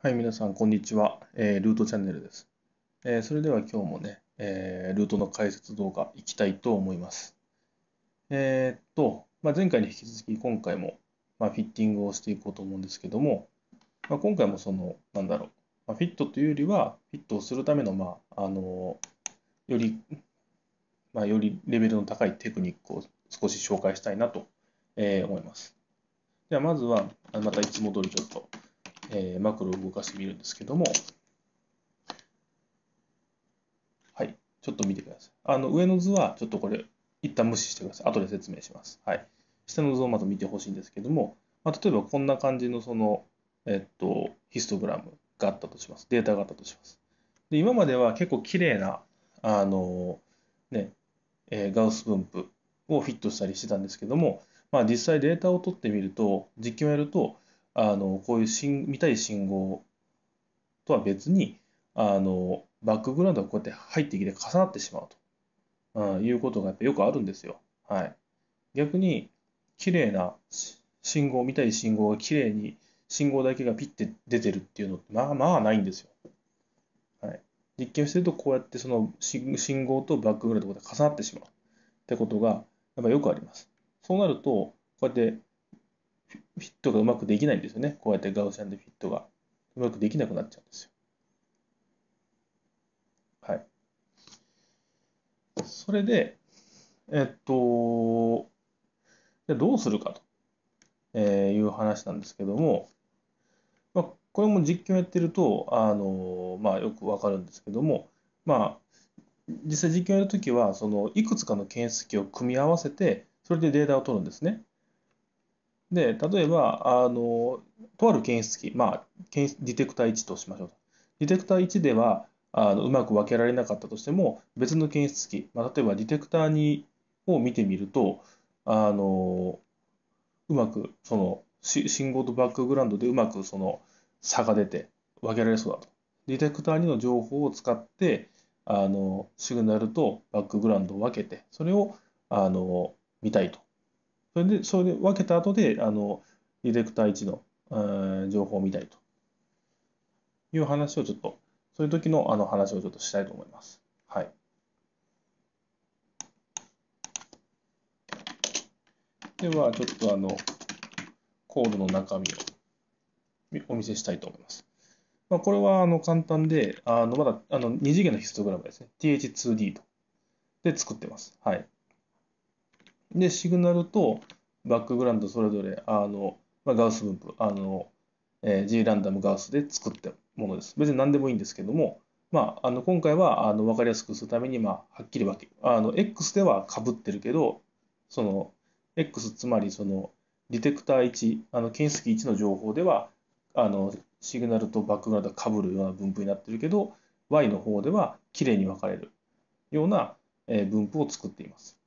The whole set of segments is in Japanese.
はい、皆さん、こんにちは。えー、ルートチャンネルです。えー、それでは今日もね、えー、ルートの解説動画いきたいと思います。えー、っと、まあ、前回に引き続き今回も、まあ、フィッティングをしていこうと思うんですけども、まあ、今回もその、なんだろう、まあ、フィットというよりは、フィットをするための、まあ、あのより、まあ、よりレベルの高いテクニックを少し紹介したいなと、えー、思います。では、まずは、またいつも通りちょっとえー、マクロを動かしてみるんですけども、はい、ちょっと見てください。あの上の図はちょっとこれ、一旦無視してください。後で説明します。はい、下の図をまた見てほしいんですけども、まあ、例えばこんな感じのその、えっと、ヒストグラムがあったとします。データがあったとします。で今までは結構綺麗な、あのねえー、ガウス分布をフィットしたりしてたんですけども、まあ、実際データを取ってみると、実験をやると、あのこういうん見たい信号とは別にあのバックグラウンドがこうやって入ってきて重なってしまうと、うん、いうことがやっぱよくあるんですよ。はい、逆に綺麗な信号見たい信号が綺麗に信号だけがピッて出てるっていうのってまあまあないんですよ。はい、実験してるとこうやってその信号とバックグラウンドが重なってしまうってことがやっぱよくあります。そうなるとこうやってフィットがうまくできないんですよね。こうやってガウシャンでフィットがうまくできなくなっちゃうんですよ。はい。それで、えっと、じゃどうするかと、えいう話なんですけども、まあ、これも実験をやってると、あのまあ、よくわかるんですけども、まあ、実際実験をやるときは、そのいくつかの検出器を組み合わせて、それでデータを取るんですね。で、例えば、あの、とある検出器、まあ、検出ディテクター1としましょう。ディテクター1では、あのうまく分けられなかったとしても、別の検出器、まあ、例えばディテクター2を見てみると、あの、うまく、その、信号とバックグラウンドでうまくその差が出て分けられそうだと。ディテクター2の情報を使って、あの、シグナルとバックグラウンドを分けて、それを、あの、見たいとそれで、それで分けた後で、あの、ディレクター1の、えー、情報を見たいという話をちょっと、そういう時のあの話をちょっとしたいと思います。はい。では、ちょっとあの、コードの中身をお見せしたいと思います。まあ、これはあの簡単で、あのまだあの2次元のヒストグラムですね。th2d と。で作ってます。はい。で、シグナルとバックグラウンドそれぞれ、あの、まあ、ガウス分布、あの、えー、G ランダムガウスで作ったものです。別に何でもいいんですけども、まあ、あの今回はあの分かりやすくするために、まあ、はっきり分け、あの X ではかぶってるけど、その X つまりそのディテクター1、あの検出器1の情報では、あのシグナルとバックグラウンドはかぶるような分布になってるけど、Y の方ではきれいに分かれるような分布を作っています。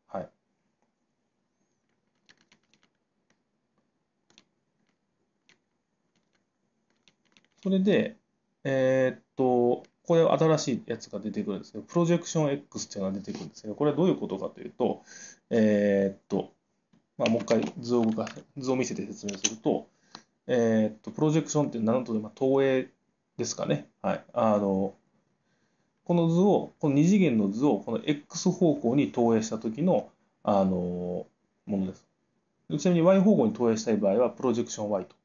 それで、えーっと、これ新しいやつが出てくるんですけど、プロジェクション X っていうのが出てくるんですけど、これはどういうことかというと、えー、っと、まあ、もう一回図を動か図を見せて説明すると、えー、っと、プロジェクションって何と、でも投影ですかね。はい。あの、この図を、この2次元の図を、この X 方向に投影した時の、あの、ものです。ちなみに Y 方向に投影したい場合は、プロジェクション Y と、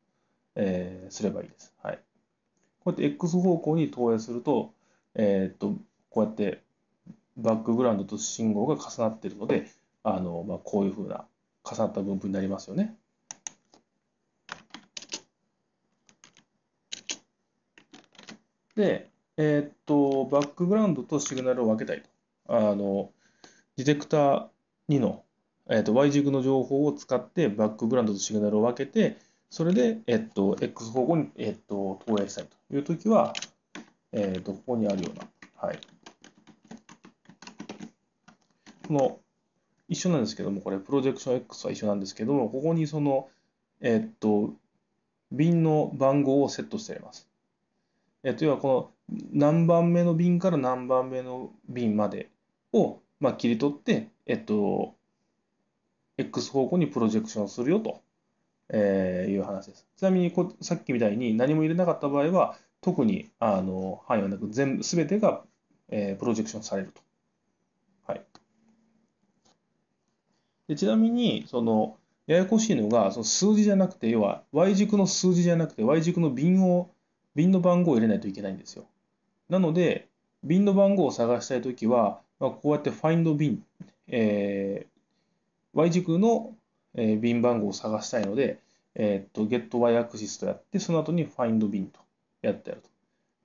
えー、すればいいです。はい。こうやって X 方向に投影すると、えー、っと、こうやってバックグラウンドと信号が重なっているので、あのまあ、こういうふうな重なった分布になりますよね。で、えー、っと、バックグラウンドとシグナルを分けたいと。あの、ディテクター2の、えー、っと Y 軸の情報を使ってバックグラウンドとシグナルを分けて、それで、えっと、x 方向に、えっと、投影したいというときは、えっと、ここにあるような、はい。この、一緒なんですけども、これ、プロジェクション X は一緒なんですけども、ここにその、えっと、瓶の番号をセットしてあります。えっと、要はこの何番目の瓶から何番目の瓶までを、まあ、切り取って、えっと、X 方向にプロジェクションするよとえー、いう話です。ちなみにこ、さっきみたいに何も入れなかった場合は、特にあの範囲はなく、全部、すべてが、えー、プロジェクションされると。はい。でちなみに、その、ややこしいのが、その数字じゃなくて、要は Y 軸の数字じゃなくて、Y 軸の瓶を、瓶の番号を入れないといけないんですよ。なので、瓶の番号を探したいときは、まあ、こうやって Find bin、えー、Y 軸のえー、便番号を探したいので、えっと、getY アクシスとやって、その後に find ンとやってやると。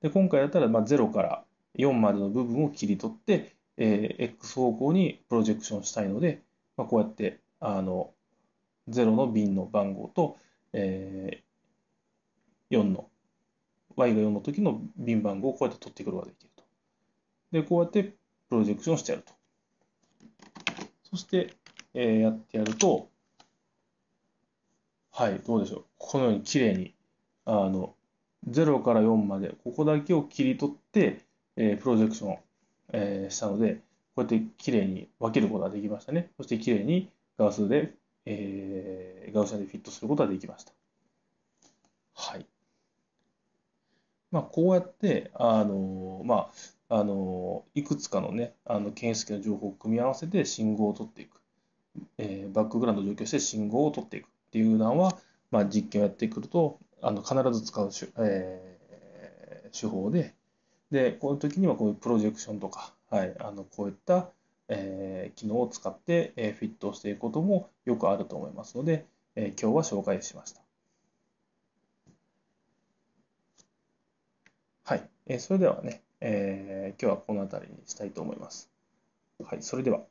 で、今回だったら、まあ、0から4までの部分を切り取って、えー、X 方向にプロジェクションしたいので、まあ、こうやって、あの、0の瓶の番号と、えー、4の、Y が4の時の瓶番号をこうやって取ってくることができると。で、こうやってプロジェクションしてやると。そして、えー、やってやると、はい、どうでしょう。このように綺麗に、あの、0から4まで、ここだけを切り取って、えー、プロジェクションえー、したので、こうやって綺麗に分けることができましたね。そして綺麗にガウスで、えー、ガウスでフィットすることができました。はい。まあ、こうやって、あのまあ、あのいくつかのね、あの検出器の情報を組み合わせて信号を取っていく。えー、バックグラウンドを除去して信号を取っていく。っていうのは、まあ、実験をやってくるとあの必ず使う手,、えー、手法ででこういう時にはこういうプロジェクションとか、はい、あのこういった、えー、機能を使って、えー、フィットしていくこともよくあると思いますので、えー、今日は紹介しました。はい、えー、それではね、えー、今日はこの辺りにしたいと思います。はい、それでは。